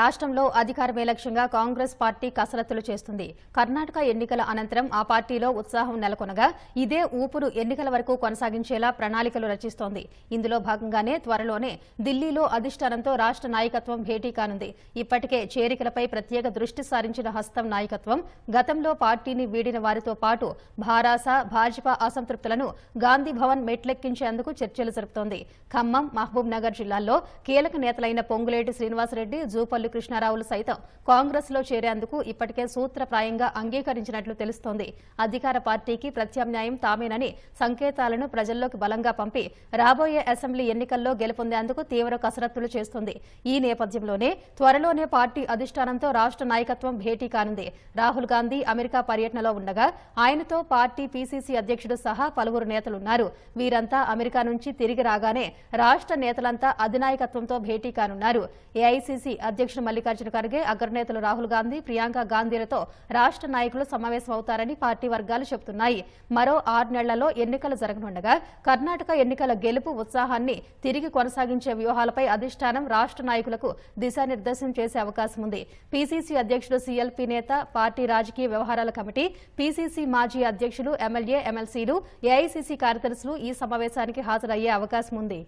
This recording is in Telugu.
రాష్ట్రంలో అధికారమే లక్ష్యంగా కాంగ్రెస్ పార్టీ కసరత్తులు చేస్తుంది కర్ణాటక ఎన్నికల అనంతరం ఆ పార్టీలో ఉత్సాహం నెలకొనగా ఇదే ఊపును ఎన్నికల వరకు కొనసాగించేలా ప్రణాళికలు రచిస్తోంది ఇందులో భాగంగానే త్వరలోనే ఢిల్లీలో అధిష్టానంతో రాష్ట నాయకత్వం భేటీ కానుంది ఇప్పటికే చేరికలపై ప్రత్యేక దృష్టి సారించిన హస్తం నాయకత్వం గతంలో పార్టీని వీడిన వారితో పాటు భారాస భాజపా అసంతృప్తులను గాంధీభవన్ మెట్లెక్కించేందుకు చర్చలు జరుపుతోంది ఖమ్మం మహబూబ్ నగర్ జిల్లాల్లో కీలక నేతలైన పొంగులేటి శ్రీనివాసరెడ్డి జూపల్ కొల్లు కృష్ణారావులు సైతం కాంగ్రెస్ లో చేరేందుకు ఇప్పటికే సూత్రప్రాయంగా అంగీకరించినట్లు తెలుస్తోంది అధికార పార్టీకి ప్రత్యామ్నాయం తామేనని సంకేతాలను ప్రజల్లోకి బలంగా పంపి రాబోయే అసెంబ్లీ ఎన్నికల్లో గెలుపొందేందుకు తీవ్ర కసరత్తులు చేస్తుంది ఈ నేపథ్యంలోనే త్వరలోనే పార్టీ అధిష్టానంతో రాష్ట నాయకత్వం భేటీ కానుంది రాహుల్ గాంధీ అమెరికా పర్యటనలో ఉండగా ఆయనతో పార్టీ పీసీసీ అధ్యక్షుడు సహా పలువురు నేతలున్నారు వీరంతా అమెరికా నుంచి తిరిగి రాగానే రాష్ట నేతలంతా అధినాయకత్వంతో భేటీ కానున్నారు ఏఐసీసీ అధ్యక్షుడు మల్లికార్జున ఖర్గే అగ్రనేతలు రాహుల్ గాంధీ ప్రియాంక గాంధీలతో రాష్ట నాయకులు సమావేశమవుతారని పార్టీ వర్గాలు చెబుతున్నాయి మరో ఆరు నెలలలో ఎన్నికలు జరగనుండగా కర్ణాటక ఎన్నికల గెలుపు ఉత్సాహాన్ని తిరిగి కొనసాగించే వ్యూహాలపై అధిష్టానం రాష్ట నాయకులకు దిశానిర్దేశం చేసే అవకాశం ఉంది పీసీసీ అధ్యక్షుడు సీఎల్పీ నేత పార్టీ రాజకీయ వ్యవహారాల కమిటీ పీసీసీ మాజీ అధ్యక్షులు ఎమ్మెల్యే ఎమ్మెల్సీలు ఏఐసీసీ కార్యదర్శులు ఈ సమావేశానికి హాజరయ్యే అవకాశం ఉంది